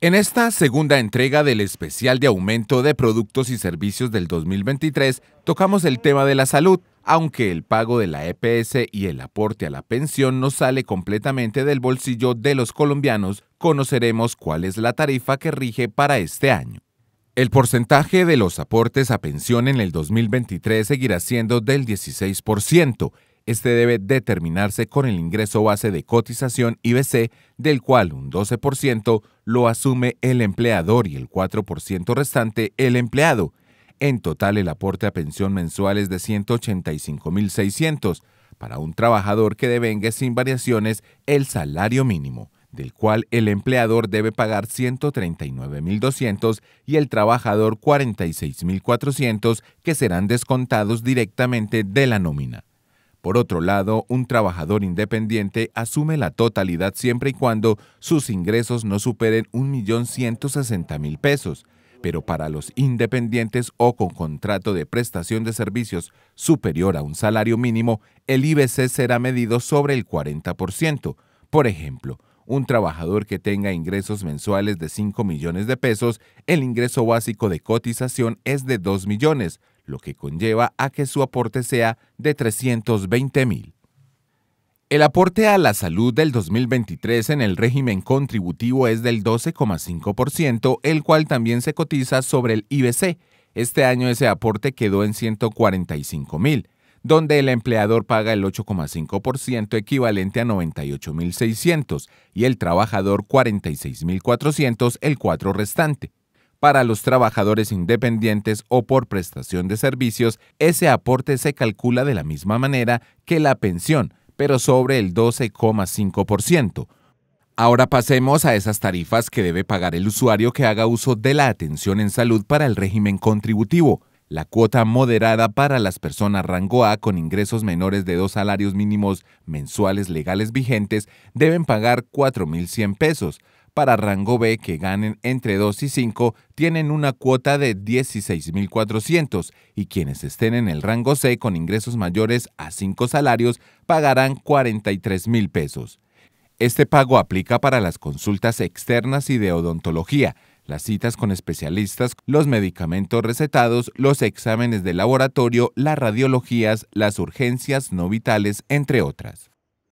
En esta segunda entrega del especial de aumento de productos y servicios del 2023, tocamos el tema de la salud, aunque el pago de la EPS y el aporte a la pensión no sale completamente del bolsillo de los colombianos, conoceremos cuál es la tarifa que rige para este año. El porcentaje de los aportes a pensión en el 2023 seguirá siendo del 16%, este debe determinarse con el ingreso base de cotización IBC, del cual un 12% lo asume el empleador y el 4% restante el empleado. En total, el aporte a pensión mensual es de 185.600 para un trabajador que devengue sin variaciones el salario mínimo, del cual el empleador debe pagar 139.200 y el trabajador 46.400 que serán descontados directamente de la nómina. Por otro lado, un trabajador independiente asume la totalidad siempre y cuando sus ingresos no superen 1.160.000 pesos, pero para los independientes o con contrato de prestación de servicios superior a un salario mínimo, el IBC será medido sobre el 40%. Por ejemplo, un trabajador que tenga ingresos mensuales de 5 millones de pesos, el ingreso básico de cotización es de 2 millones, lo que conlleva a que su aporte sea de 320 mil. El aporte a la salud del 2023 en el régimen contributivo es del 12,5%, el cual también se cotiza sobre el IBC. Este año ese aporte quedó en 145 mil, donde el empleador paga el 8,5% equivalente a 98.600 y el trabajador 46.400 el 4 restante. Para los trabajadores independientes o por prestación de servicios, ese aporte se calcula de la misma manera que la pensión, pero sobre el 12,5%. Ahora pasemos a esas tarifas que debe pagar el usuario que haga uso de la atención en salud para el régimen contributivo. La cuota moderada para las personas rango A con ingresos menores de dos salarios mínimos mensuales legales vigentes deben pagar 4.100 pesos para rango B que ganen entre 2 y 5 tienen una cuota de 16.400 y quienes estén en el rango C con ingresos mayores a 5 salarios pagarán 43.000 pesos. Este pago aplica para las consultas externas y de odontología, las citas con especialistas, los medicamentos recetados, los exámenes de laboratorio, las radiologías, las urgencias no vitales, entre otras.